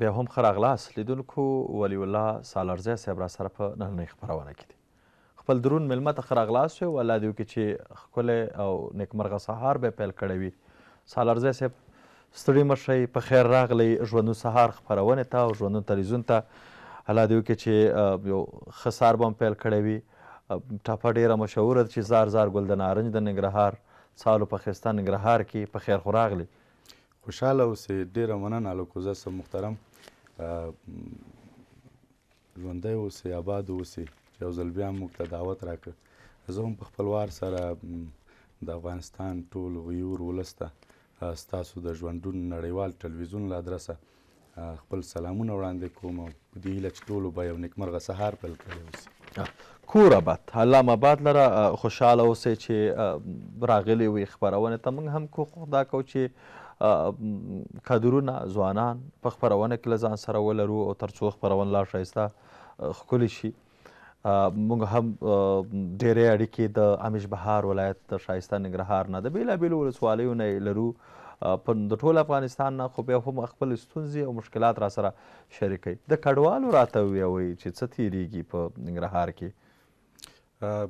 بیا هم ښه راغلاست لیدونکو ولی الله سالارزی صاحب را سره په نننۍ خپرونه کې دی خپل درون مېلمه ته ښه راغلاست وی والله دې وکړي چې ښکلی او نیکمرغه سهار به پیل کړی وي سالارزی صاحب ستړي مه شئ په خیر راغلی ژوندون سهار خپرونې ته او ژوندون تلویزیون ته الله دې وکړي چې یو ښه سهار به هم پیل کړی وي ټاپه ډېره مشهوره ده چې زار زار ګل د نارنج د ننګرهار سالو په ښایسته ننګرهار کې په خیر خو راغلی خوشاله اوسئ ډیره مننه الکوزه صاحب محترم ژوندی اوسئ آباد اوسئ چې یو ځل بیا موږ ته دعوت راکړ زه هم په خپل وار سره د افغانستان ټول غیور ولس ته ستاسو د ژوندون نړیوال ټلویزیون له ادرسه خپل سلامونه وړاندې کوم او په دې هیله چې ټولو به یو نیکمرغه سهار پیل کړی اوسئ کور آباد علامه آباد لره خوشاله اوسئ چې راغلي وي خپرونې ته موږ هم کو خدا کو چې کادرونه ځوانان په خپرونه کې له ځان سره ولرو او تر څو خپرونه لا ښایسته ښکلې شي موږ هم ډېرې اړیکې د امیش بهار ولایت د ښایسته ننګرهار نه د بېلابېلو ولسوالیو نه لرو په د ټول افغانستان نه خو بیا هم خپل ستونزې او مشکلات را سره شریکوي د کډوالو راته ویوي چې څه تیریږي په ننګرهار کې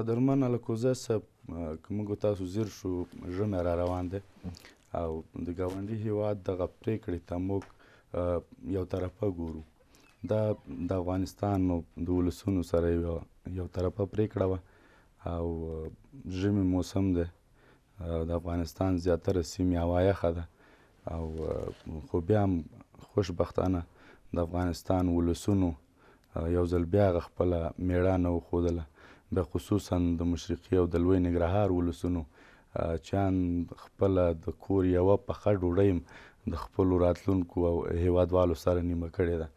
قدرمن الکوزه صاحب که موږ تاسو زیر شو ژمی را روان دی او د ګاونډي هیواد دغه پریکړې ته موږ یو طرفه ګورو دا د افغانستان د ولسونو سره یو یو طرفه پریکړه و او ژمی موسم دی د افغانستان زیاتره سیمې هوا یخه ده او خو بیا هم خوشبختانه د افغانستان ولسونو یو ځل بیا خپل میړانه وښودله به خصوصا د مشرقي او د لوی نګرهار ولسونو چان خپل د کور یو پخه ډوډۍ د خپل راتلونکو او هیوادوالو سره نیمه کړې ده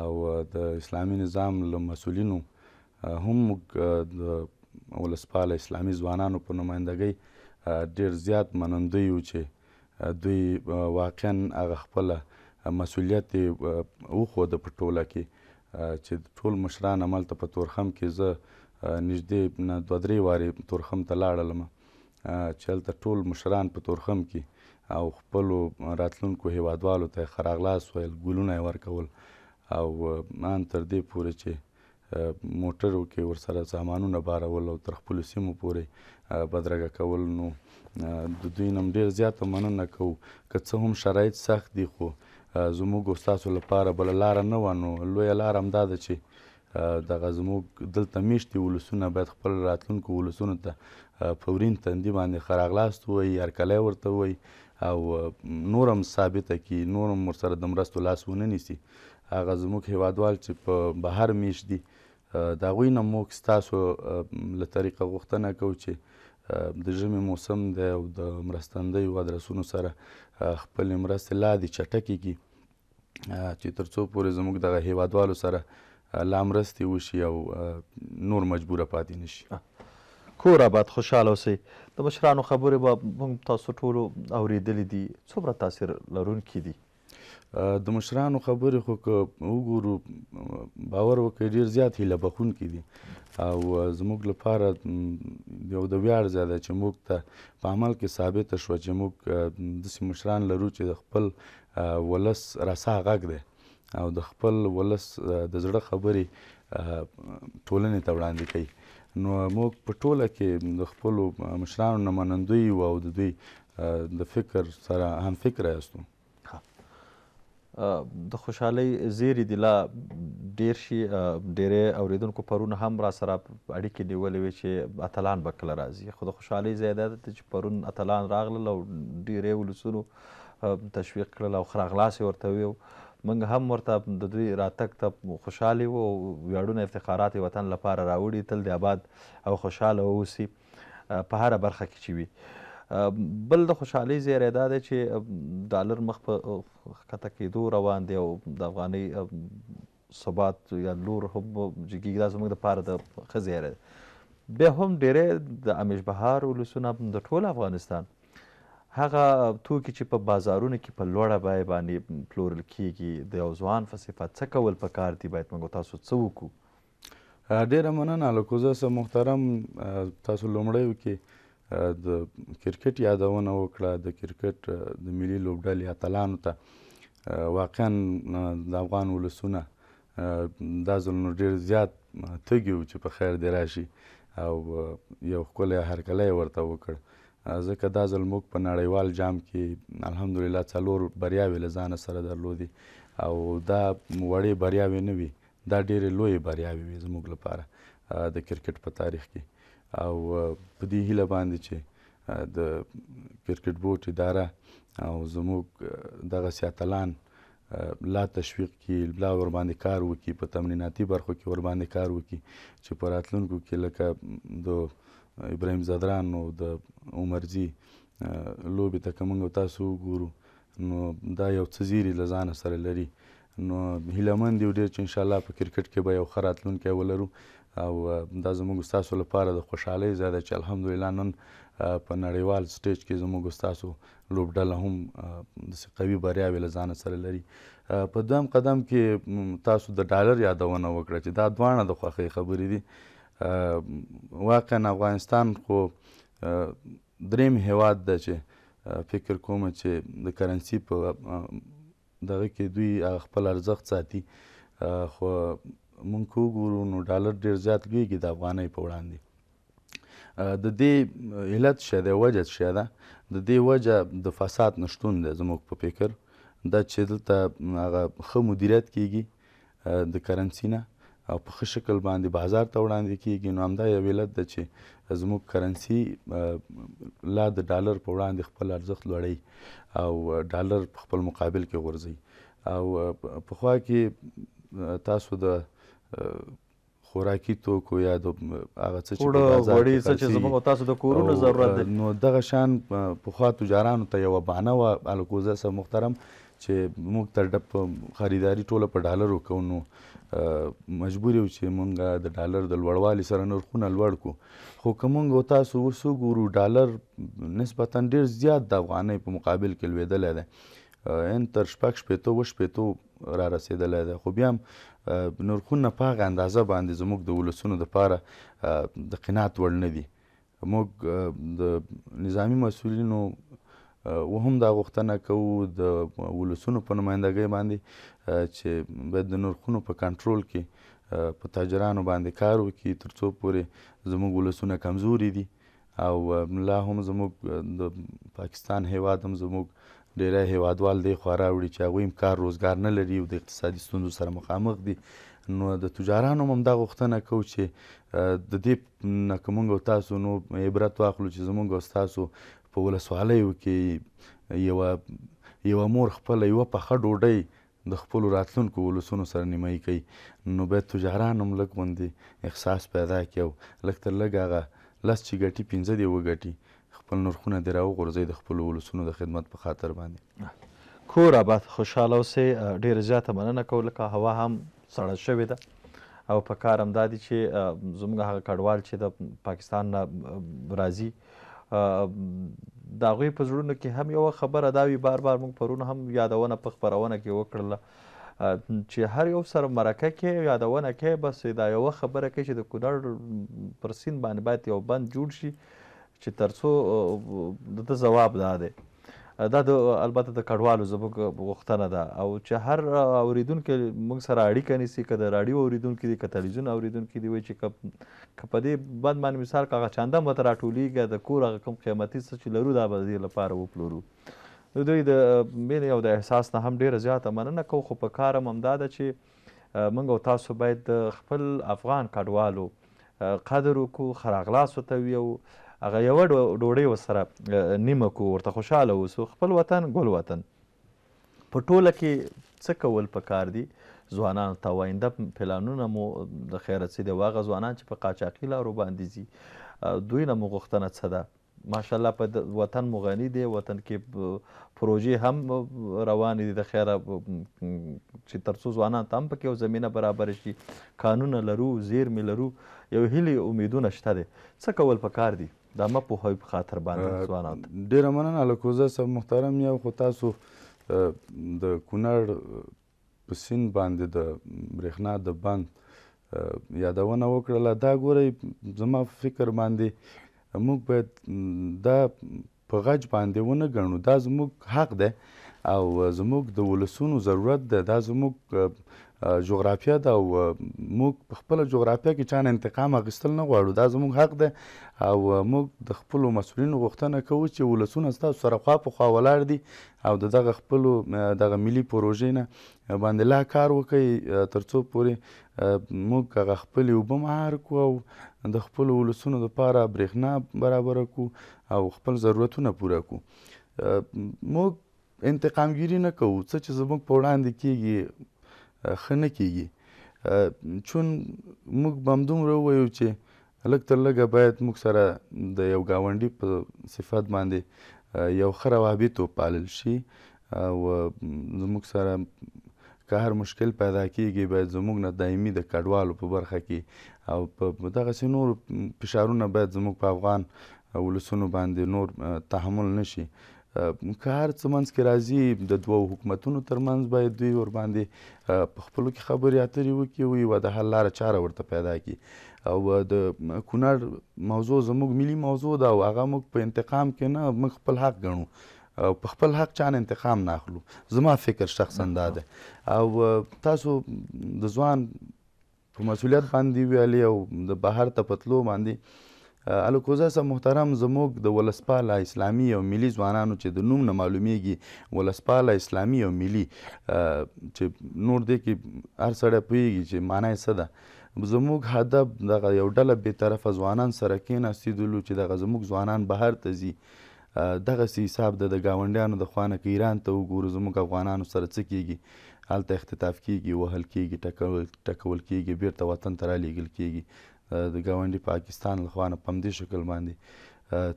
او د اسلامي نظام له مسولینو هم د ولسپال اسلامي ځوانانو په نمائندګۍ ډیر زیات منندوی و چې دوی واقعا هغه خپل مسولیت وښود په ټوله کې چې ټول مشران عمل ته په تورخم کې زه نږدې نه دوه درې وارې تورخم ته لاړلم چې هلته ټول مشران په تورخم کې او خپلو راتلونکو هیوادوالو ته ښه راغلاست ویل ګلونه یې ورکول او ان تر دې پورې چې موټرو کې ورسره سامانونه بارول او تر خپلو سیمو پورې بدرګه کول نو د دوی نه ډېر زیاته مننه کوو که څه هم شرایط سخت دي خو زموږ ستاسو لپاره بله لاره نه وه نو لویه لاره همدا ده چې دغه زموږ دلته میشتې ولسونه باید خپل راتلونکو ولسونو ته پورین تندي باندې خراغلاست وای هرکلی ورته وای او نورم ثابته کی نورم ورسره د مرستو لاس ونه نیسي هغه زموږ هیوادوال چې په بهر میش دي د هغوی نه موږ ستاسو له طریقه غوښتنه کوو چې د ژمي موسم دی او د مرستندیو ادرسونو سره خپلې مرستې لا د چټکې کړي چې تر څو پورې زموږ دغه هیوادوالو سره لا مرستې وشي او نور مجبوره پاتې نه شي کور آباد خوشحاله اوسئ د مشرانو خبرې به موږ تاسو ټولو اورېدلې دي څومره تاثیر لرونکي دي د مشرانو خبرې خو که وګورو باور وکړئ ډېر زیات هیله بښونکي دي او زموږ لپاره یو د ویاړ ځای ده چې موږ ته په عمل کې ثابته شوه چې موږ داسې مشران لرو چې د خپل ولس رسا غږ دی او د خپل ولس د زړه خبرې ټولنې ته وړاندې کوي نو موږ په ټوله کې د خپلو مشرانو نه منندوی یو او د دوی د فکر سره هم فکر یاستو د خوشحالۍ زیری دی لا ډېر شي ډېری اوریدونکو پرون هم را سره اړیکې نیولې وې چې اتلان به کله راځي خو د خوشحالۍ ځای دا ده چې پرون اتلان راغلل او ډېری ولسونو تشویق کړل او ښه راغلاس یې ورته ویو موږ هم ورته د دوی راتګ ته خوشحاله وو او ویاړونه افتخارات وطن لپاره راوړي تل د آباد او خوشحاله واوسي په هره برخه کې چې وي بل د خوشحالۍ زیری دا دی چې ډالر مخ په ښکته کېدو روان دی او د افغانۍ ثبات یا لور هم جګېږي دا زموږ دپاره د ښه زیری دی بیا هم ډېری د امیش بهار ولسونه د ټول افغانستان هغه توکي چې په بازارونو کې په لوړه بیه باندې پلورل کیږي د یو ځوان په صفت څه کول پکار دي باید موږ تاسو څه وکړو ډیره مننه الکوزه سه محترم تاسو لومړی کې د کرکټ یادونه وکړه د کرکټ د ملي لوبډلې اتلانو ته واقعا د افغان ولسونه دا ځل نو ډېر زیات تږي و چې په خیر دې راشي او یو ښکلی هرکلی ورته وکړ ځکه دا ځل موږ په نړیوال جام کې الحمدلله څلور بریاوې له ځانه سره درلودې او دا وړې بریاوې نه وي دا ډېرې لویې بریاوې وي زموږ لپاره د کرکټ په تاریخ کې او په دې هیله باندې چې د کرکټ بوټ اداره او زموږ دغسې اتلان لا تشویق کی لا ور باندې کار وکي په تمریناتي برخو کې ور باندې کار وکي چې په راتلونکو کې لکه د ابراهیم زادران او د عمرزي لوبي ته کومنګ تاسو ګورو نو دا یو څزيري لزان سره لري نو هیلمن دی ډیر چې ان شاء الله په کرکټ کې به یو خراتلون کې ولرو او دا زموږ تاسو لپاره د خوشحالي زیاده چې الحمدلله نن په نړیوال سټیج کې زموږ تاسو لوبډله هم د قوي بریاوي لزان سره لري په دویم قدم کې تاسو د ډالر یادونه وکړه چې دا دوانه د خوخي خبرې دي واقعا افغانستان خو دریم هیواد ده چې فکر کوم چې د کرنسی په دغه کې دوی خپل ارزښت ساتي خو مونږ وګورو نو ډالر ډیر زیات کیږي د افغانۍ په وړاندې د دې علت شه د وجه شه ده د دې وجه د فساد نشتون ده زموږ په فکر دا چې دلته هغه ښه مدیریت کیږي د کرنسی نه او په ښه شکل باندې بازار ته وړاندې کیږي نو همدا یو علت ده چې زموږ کرنسي لا د ډالر په وړاندې خپل ارزښت لوړی او ډالر په خپل مقابل کې غورځي او په خوا کې تاسو د خوراکي توکو یا د هغه څه چې غوړي څه چې زموږ تاسو د کورونو ضرورت نو دغه شان په خوا تجارانو ته یو بانه و الکوزه سره محترم چې موږ تر ډپ خریداري ټوله په ډالرو کوو نو مجبور یو چې مونږ د ډالر د لوړوالي سره نرخونه لوړ کړو خو که مونږ تاسو اوس وګورو ډالر نسبتا ډېر زیات د افغانۍ په مقابل کې لوېدلی دی ان تر شپږ شپېتو اوه شپېتو را رسېدلی دی خو بیا هم نرخونه په هغه اندازه باندې زموږ د ولسونو دپاره د قناعت وړ نه دي موږ د نظامی مسولینو و هم دا غوښتنه کوو د ولسونو په نمایندګۍ باندې چې باید د نرخونو په کنټرول کې په تاجرانو باندې کار وکړي تر څو پورې زموږ ولسونه کمزوري دي او لا هم زموږ د پاکستان هیواد هم زموږ ډیره هیوادوال دی خورا وړي چې هغوی کار روزګار نه لري او د اقتصادي ستونزو سره مخامخ دي نو د تجارانو هم دا غوښتنه کوو چې د دې نه که موږ تاسو نو عبرت واخلو چې زموږ او ستاسو په ولسوالیو کې یوه یوه مور خپله یوه پخه ډوډۍ د خپلو راتلونکو ولسونو سره نیمایي کوي نو باید تجاران هم لږ غوندې احساس پیدا کړي او لږ تر لږه هغه لس چې ګټي پنځه دې وګټي خپل نرخونه دې راوغورځوي د خپلو ولسونو د خدمت په خاطر باندې کور آباد خوشحاله اوسئ ډېره زیاته مننه کوو لکه هوا هم سړه شوې ده او په کار هم دا چې زموږ هغه کډوال چې د پاکستان نه راځي د هغوی په زړونو کې هم یوه خبره دا وي بار بار موږ پرون هم یادونه په خپرونه کې وکړله چې هر یو سره مرکه کې یادونه کوي بس دا یوه خبره کوي چې د کونړ پر سیند باندې باید یو بند جوړ شي چې تر څو د ده ځواب دا دی دا د البته د کډوالو زموږ غوښتنه ده او چې هر اوریدونکی موږ سره اړیکه نیسي که د راډیو اوریدونکی دی که تلویزیون اوریدونکی دی وایي چې که په دې بند باندې مثال که هغه چنده مته راټولیږي د کور هغه کوم قیمتي څه چې لرو دا به دې لپاره وپلورو نو دوی د مینې او د احساس نه هم ډېره زیاته مننه کوو خو په کار هم همدا ده چې موږ او تاسو باید خپل افغان کډوالو قدر وکړو ښه راغلاست ورته ویو هغه یوه ډوډۍ ورسره نیمه کو ورته خوشحاله اوسو خپل وطن ګل وطن په ټوله کې څه کول پکار دي ځوانانو ته واینده پلانونه مو د خیره څه دي واغه ځوانان چې په قاچاقي لارو باندې ځي دوی نه مو غوښتنه څه ده ماشاءالله په وطن مو غني دی وطن کې پروژې هم روانې دي د خیره چې ترڅو ځوانان ته هم پکې یو زمینه برابر شي کانونه لرو زیرمې لرو یو هیلې امیدونه شته دی څه کول پکار دي دا ما په هوی په خاطر باندې ځوانات ډیره مننه الکوزه سب محترم یو خو تاسو د کونړ په سین باندې د برېښنا د بند یادونه وکړله دا ګورئ زما فکر باندې موږ باید دا په غچ باندې ونه ګڼو دا زموږ حق دی او زموږ د ولسونو ضرورت ده دا زموږ جغرافیه ده او موږ په خپله جغرافیه کې چانه انتقام اخیستل نه غواړو دا زموږ حق ده او موږ د خپلو مسؤلینو غوښتنه کوو چې ولسونه ستاسو سره خوا په خوا ولاړ دي او د دغه خپلو دغه ملي پروژې نه باندې لا کار وکړي تر څو پورې موږ هغه خپلې اوبه مهار کړو او د خپلو ولسونو دپاره برېښنا برابره کړو او خپل ضرورتونه پوره کړو موږ انتقامګیري نه کوو څه چې زموږ په وړاندې کیږي ښه نه کیږي چون موږ به همدومره ووایو چې لږ تر لږه باید موږ سره د یو ګاونډي په صفت باندې یو ښه روابط وپالل شي او زموږ سره که هر مشکل پیدا کیږي باید زموږ نه دایمي د کډوالو په برخه کې او په دغسې نور فشارونه باید زموږ په افغان ولسونو باندې نور تحمل نشي که هر څه منځ کې راځي د دوو حکومتونو ترمنځ باید دوی ورباندې په خپلو کې خبرې اترې وکړي او یوه د حل لاره چاره ورته پیدا کړي او د کونړ موضوع زموږ ملي موضوع ده او هغه موږ په انتقام کې نه موږ خپل حق ګڼو او په خپل حق چانه انتقام نه اخلو زما فکر شخصا دا ده او تاسو د ځوان په مسولیت باندې ویلې او د بهر ته پتلو باندې الکوزه صاحب محترم زموږ د ولسپاله اسلامي او ملي ځوانانو چې د نوم نه معلومیږي ولسپاله اسلامي او ملي چې نور دی کې هر سړی پوهیږي چې معنا یې څه ده زموږ هدف دغه یو ډله بېطرفه ځوانان سره کېناستېدلو چې دغه زموږ ځوانان بهر ته ځي دغسې حساب د د ګاونډیانو د خوا نه که ایران ته وګورو زموږ افغانانو سره څه کېږي هلته اختطاف کېږي وهل کېږي ټکول کېږي بیرته وطن ته رالیږل کېږي د ګاونډي پاکستان لخوا نه پم دې شکل باندې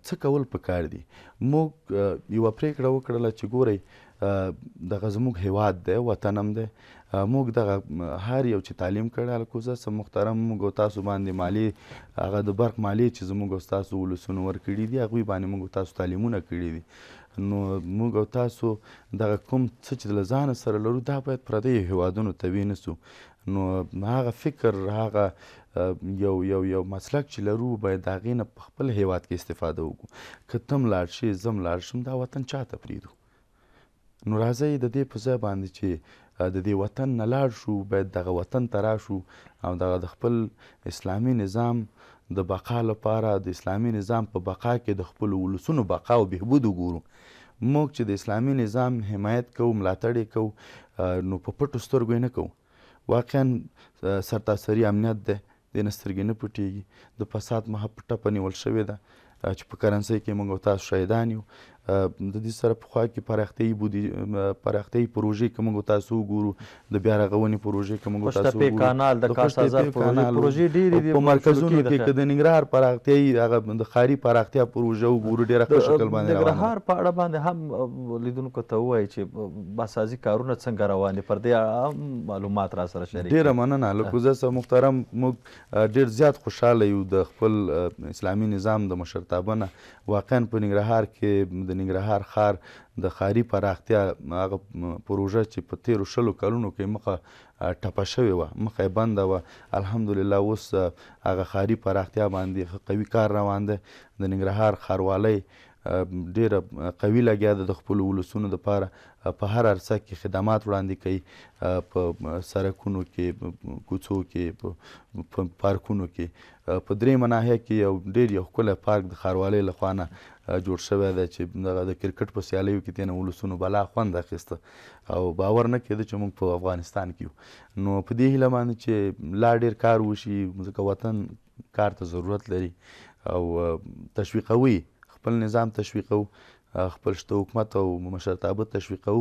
څه کول پکار دي موږ یو پریکړه وکړله چې ګورئ د غزموږ هیواد دی وطنم دی موږ دغه هر یو چې تعلیم کړی الکوزه سم محترم موږ تاسو باندې مالی هغه د برق مالی چې زموږ تاسو ولسونو ورکړي دي هغوی باندې موږ تاسو تعلیمونه کړي دي نو موږ او تاسو دغه کوم څه چې له ځانه سره لرو دا باید پردیو هیوادونو ته ونه نو هغه فکر هغه یو یو یو مسلک چې لرو باید د هغې نه په خپل هیواد کې استفاده وکړو که ته هم لاړ شې زه هم لاړ شم دا وطن چاته پرېږدو نو راځئ د دې په ځای باندې چې د دې وطن نه لاړ شو باید دغه وطن ته راشو او دغه د خپل اسلامي نظام د بقا لپاره د اسلامي نظام په بقا کې د خپل ولسونو بقا او بهبود وګورو موږ چې د اسلامي نظام حمایت کوو ملاتړ یې کوو نو په پټو سترګو یې نه کوو واقعا سرتاسري امنیت دی دې نه سترګې نه پټېږي د فساد مها پټه نیول شوې ده چې په کرنسۍ کې موږ او تاسو شاهدان یو د دې سره په خوا کې پراختي بودی پراختي پروژې کوم تاسو ګورو د بیا رغونې پروژې کوم تاسو ګورو په کانال د کاسازار پروژې ډېرې دي په مرکزونو کې کې د ننګرهار پراختي هغه د خاري پراختي پروژې وګورو ډېر ښه شکل باندې روان ننګرهار په اړه باندې هم لیدونکو ته وایي چې باسازي کارونه څنګه روان دي پر دې معلومات را سره شریک ډېر مننه لکه زه محترم موږ ډېر زیات خوشاله یو د خپل اسلامي نظام د مشرتابه نه واقعا په ننګرهار کې د د ننګرهار ښار د ښاري پراختیا هغه پروژه چې په تیرو شلو کلونو کې مخه ټپه شوې وه مخه یې بنده وه الحمدلله اوس هغه ښاري پراختیا باندې ښه قوي کار روان دی د ننګرهار ښاروالۍ ډیره قوي لګیا ده د خپلو ولسونو دپاره په هر عرصه کې خدمات وړاندې کوي په سرکونو کې کوڅو کې په پارکونو کې په درېیمه ناحیه کې یو ډېر یو ښکلی پارک د ښاروالۍ لخوا نه جوړ شوی دی چې دغه د کرکټ په سیالیو کې دینه ولسونو بلا خوند اخیسته او باور نه کېده چې موږ په افغانستان کې نو په دې هیله باندې چې لا ډیر کار وشي ځکه وطن کار ته ضرورت لري او تشویقوي خپل نظام تشویقو خپل شته حکومت او مشرتابه تشویقو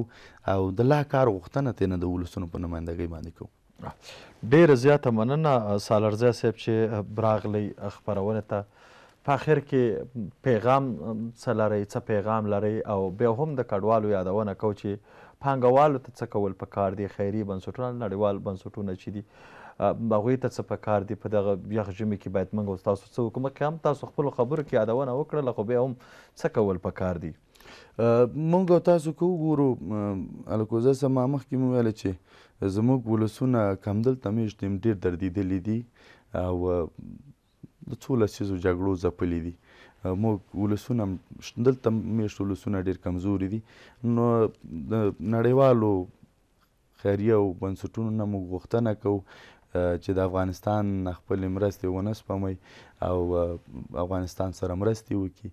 او د لا کار غوښتنه تینه د ولسونو په نمائندګۍ باندې کوو ډیره زیاته مننه سالرزی صاحب چې براغلی خبرونه ته په اخر کې پیغام څه لرئ څه پیغام لرئ او بیا هم د کډوالو یادونه کو چې پانګوالو ته څه کول پکار دي خیري بنسټونه نړیوال بنسټونه چې دي هغوی ته څه پکار دي په دغه یخ ژمي کې باید موږ اوس تاسو څه وکړو مخکې هم تاسو خپلو خبرو کې یادونه وکړله خو بیا هم څه کول پکار دي مونږ او تاسو که وګورو الکوزه سما مخکې مو ویله چې زموږ ولسونه کمدلته میاشتې هم ډېر دردېدلي دي او د څو لسیزو جګړو ځپلې دي موږ ولسونه دلته میشت ولسونه ډېر کمزوري دي نو د نړیوالو خیریه او بنسټونو نه موږ غوښتنه کوو چې د افغانستان خپل مرستې ونه سپمي او افغانستان سره مرستې وکړي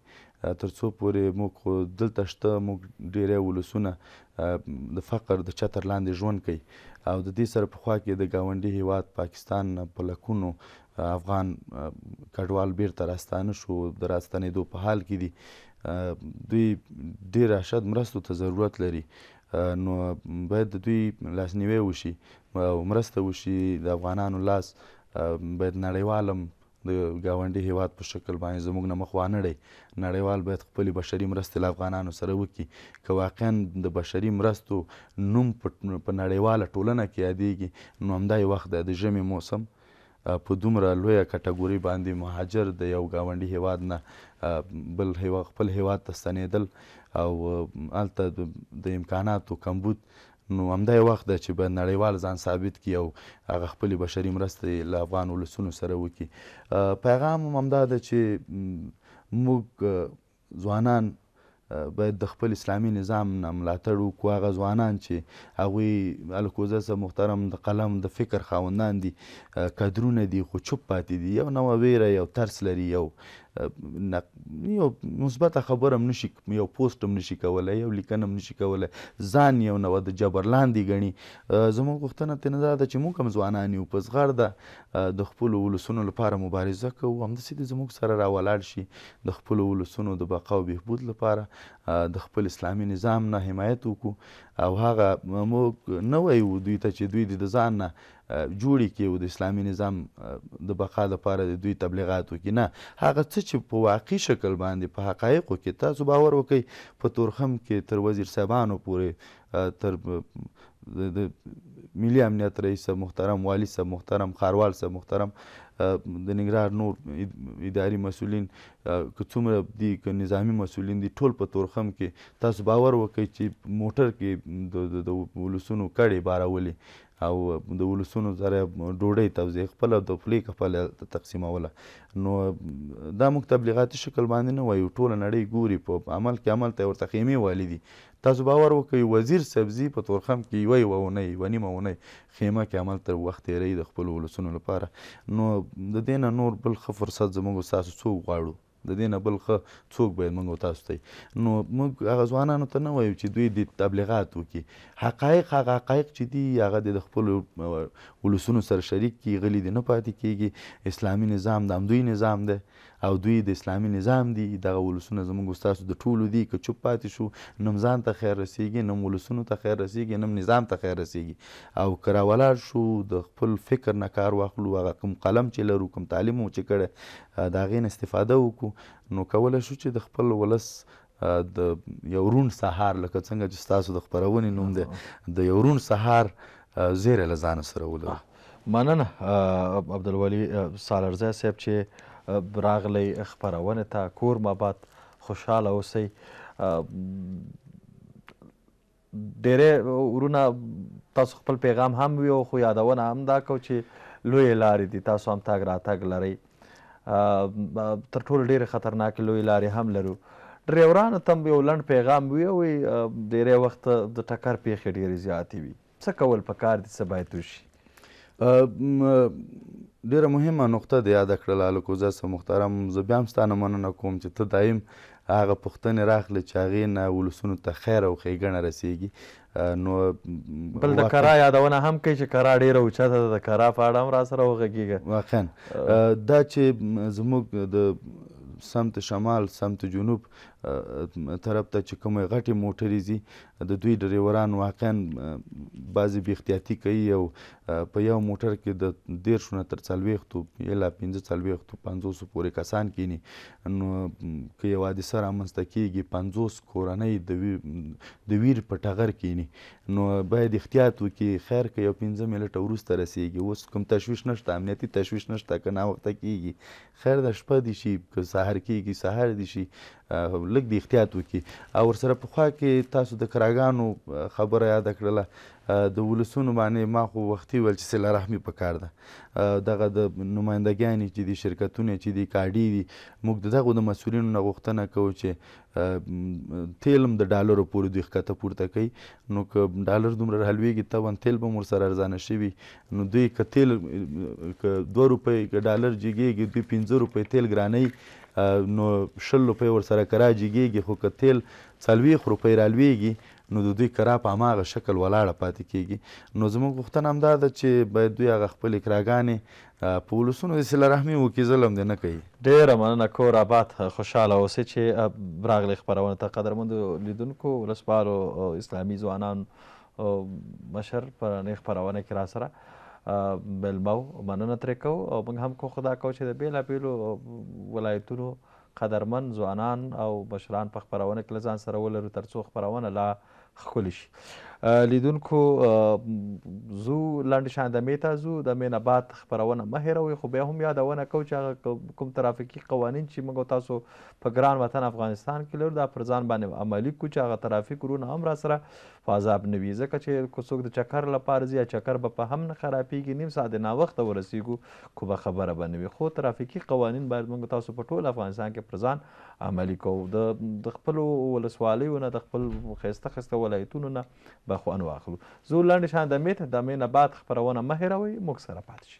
تر څو پورې موږ خو دلته شته موږ ډېری ولسونه د فقر د چتر لاندې ژوند کوي او د دې سره په خوا کې د گاونډي هیواد پاکستان په لکونو افغان کډوال بیرته راستانه شو د راستنېدو په حال کې دي دوی ډېر اشد مرستو ته ضرورت لري نو باید د دوی لاسنیوی وشي او مرسته وشي د افغانانو لاس باید نړیوالم د ګاونډي هیواد په شکل باندې زموږ نه مخ وانړی نړیوال باید خپلې بشري مرستې له افغانانو سره وکړي که واقعا د بشري مرستو نوم په نړیواله ټولنه کې یادیږي نو همدا یو وخت د ژمي موسم په دومره لویه کټګوري باندې مهاجر د یو گاونډي هیواد نه بل هیوا خپل هیواد ته ستنېدل او هلته د امکاناتو کمبود نو همدا وخت ده چې به نړیوال ځان ثابت کړي او هغه خپلې بشري مرستې له افغان ولسونو سره وکړي پیغام هم همدا ده چې موږ ځوانان باید د خپل اسلامي نظام نه ملاتړ وکړو هغه ځوانان چې هغوی الکوزه صاحب محترم د قلم د فکر خاوندان دي کادرونه دي خو چوپ پاتې دي یو نوه ویره یو ترس لري یو یو مثبته خبره هم نشي یو پوسټ هم نشي کولی یو لیکنه هم نشي کولی ځان یو نه د جبر لاندې ګڼي زموږ غوښتنه ترې نه دا ده چې موږ هم ځوانان یو په زغرده د خپلو ولسونو لپاره مبارزه کوو همداسې د زموږ سره راولاړ شي د خپلو ولسونو د بقا او بهبود لپاره د خپل اسلامي نظام نه حمایت وکړو او هغه موږ نه وایو دوی ته چې دوی د ځان نه جوړی کړي او د اسلامي نظام د بقا لپاره د دوی تبلیغات وکړي نه هغه څه چې په واقعي شکل باندې په حقایقو کې تاسو باور وکړئ په تورخم کې تر وزیر صاحبانو پورې تر د ملي امنیت رئیس محترم والی صاحب محترم خاروال صاحب محترم د ننګرهار نور اداري مسولین که څومره دي که نظامي مسولین دي ټول په تورخم کې تاسو باور وکړئ چې موټر کې د ولسونو کړې بارولې او د ولسونو سره ډوډۍ توزیع خپله د خولې خپله تقسیموله نو دا موږ تبلیغاتي شکل باندې نه وایو ټوله نړۍ ګوري په عمل کې عمل ته ورته خیمې والي دي تاسو باور وکړئ وزیر سبزي په تورخم کې یوه یوه اونۍ یوه نیمه اونۍ خیمه کې عمل تر وخت تیروي د خپلو ولسونو لپاره نو د دې نه نور بل ښه فرصت زموږ ستاسو څوک غواړو د دې نه بل ښه څوک باید موږ تاسو ته نو موږ هغه ځوانانو ته نه وایو چې دوی د تبلیغات وکړي حقایق هغه حقایق چې دي هغه د خپل ولسونو سره شریک کی غلي دي نه پاتې کیږي اسلامي نظام د امدوی نظام ده او دوی د اسلامي نظام دی دغه ولسونه زموږ استادو د ټولو دی که چوپ پاتې شو نم ځان ته خیر رسیږي نم ولسونو ته خیر رسیږي نم نظام ته خیر رسیږي او کرا ولاړ شو د خپل فکر نه کار واخلو هغه کوم قلم چې لرو کوم تعلیم مو چې کړه د هغې نه استفاده وکړو نو کولی شو چې د خپل ولس د یو رون سهار لکه څنګه چې ستاسو د خپرونې نوم دی د یو رون سهار زیره له ځانه سره ولرو مننه عبدالولي سالارزی صاحب چې راغلی خپرونې ته کور مباد خوشحاله اوسئ ډېری ورونه تاسو خپل پیغام هم ویو خو یادونه هم دا کو چې لویې لارې دي تاسو هم تګ راتګ لرئ تر ټولو ډېرې خطرناکې لویې لارې هم لرو ډریورانو ته یو لنډ پیغام ویوئ ډېری وخت د ټکر پیښې ډېرې زیاتې وي څه کول پکار دي څه باید وشي ډیره مهمه نقطه دې یاده کړله الکوزه سه محترم زه بیا هم ستانه مننه کوم چې ته دایم هغه پوښتنې راخلې چې هغې نه ولسونو ته خیر او ښېګڼه رسیږي نو بل د کرا یادونه هم کوي چې کرا ډیره اوچته ده د کرا په اړه هم راسره وغږیږه واقعا دا چې زموږ د سمت شمال سمت جنوب طرف ته چې کومې غټې موټرې ځي د دوی ډریوران واقعا بعضې بې احتیاطي کوي او په یو موټر کې د دېرشو نه تر څلوېښتو الا پنځه څلوېښتو پنځوسو پورې کسان کینی نو که یو حادثه رامنځته کیږي پنځوس کورنۍ د ویر په ټغر کینی نو باید احتیاط وکړي خیر که یو پنځه میلټه وروسته رسیږي اوس کوم تشویش نشته امنیتي تشویش نشته که ناوخته کیږي خیر د شپه دي شي که سهار کیږي سهار دي شي لږ د احتیاط وکړي او ورسره په خوا کې تاسو د کراګانو خبره یاده کړله د ولسونو باندې ما خو وختي ویل چې صله رحمي پکار ده دغه د نمایندګیانې چې دي شرکتونه چې دي کاډي دي موږ د دغو د مسؤلینو نه غوښتنه کوو چې تیل هم د ډالرو پورې دوی ښکته پورته کوي نو که ډالر دومره حلویږي طبعا تیل به هم ورسره ارزانه شوي نو دوی که تیل که دوه روپۍ که ډالر جګېږي دوی پنځه روپۍ تیل ګرانوي نو شل روپۍ ورسره کراجیږي خو که تیل څلوېښت روپۍ رالویږي نو د دوی کرا په هماغه شکل ولاړه پاتې کیږي نو زموږ غوښتنه همدا ده چې باید دوی هغه خپلې کراګانې په ولسونو د صله رحمي وکړي ظلم دې نه کوي ډیره مننه کور آباد خوشحاله اوسئ چې راغلې خپرونه ته قدرمندو لیدونکو ولسپالو اسلامي ځوانانو مشر په نه خپرونه کې را سره ملمو مننه ترې کوو او موږ هم کوښښ دا کوو چې د بېلابېلو ولایتونو قدرمن ځوانان او مشران په خپرونه کې له ځان سره ولرو تر څو خپرونه لا Холищ. لیدونکو زو لنډ شاندمې ته زو د مینه بعد خبرونه مه هیروئ خو بیا هم یادونه کوو چې هغه کوم ترافیکي قوانین چې موږ تاسو په ګران وطن افغانستان کې لرو دا پر ځان باندې عملي کو چې هغه ترافیک رونه هم را سره فازاب نه وي ځکه چې که څوک د چکر لپاره ځي یا چکر به په هم نه خرابېږي نیم ساعت د ناوخته ورسېږو کومه خبره به نه وي خو ترافیکي قوانین باید موږ تاسو په ټول افغانستان کې پر ځان عملي کوو د خپلو ولسوالیو نه د خپل ښایسته ښایسته ولایتونو نه برخو ان واخلو زو لنډې شان د میټ د مې نه بعد خپرونه مه هیروئ موږ سره پاتې شئ